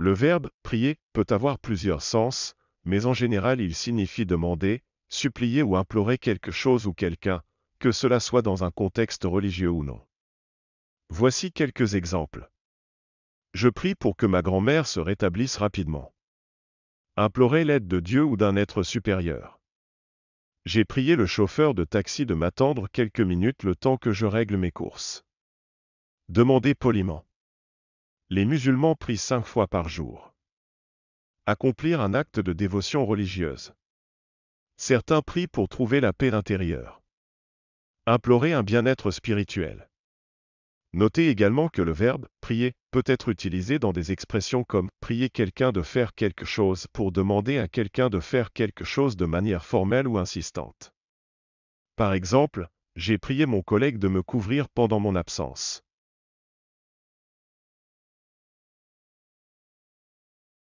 Le verbe prier peut avoir plusieurs sens, mais en général il signifie demander, supplier ou implorer quelque chose ou quelqu'un, que cela soit dans un contexte religieux ou non. Voici quelques exemples. Je prie pour que ma grand-mère se rétablisse rapidement. Implorer l'aide de Dieu ou d'un être supérieur. J'ai prié le chauffeur de taxi de m'attendre quelques minutes le temps que je règle mes courses. Demandez poliment les musulmans prient cinq fois par jour. Accomplir un acte de dévotion religieuse. Certains prient pour trouver la paix intérieure. Implorer un bien-être spirituel. Notez également que le verbe prier peut être utilisé dans des expressions comme prier quelqu'un de faire quelque chose pour demander à quelqu'un de faire quelque chose de manière formelle ou insistante. Par exemple, j'ai prié mon collègue de me couvrir pendant mon absence.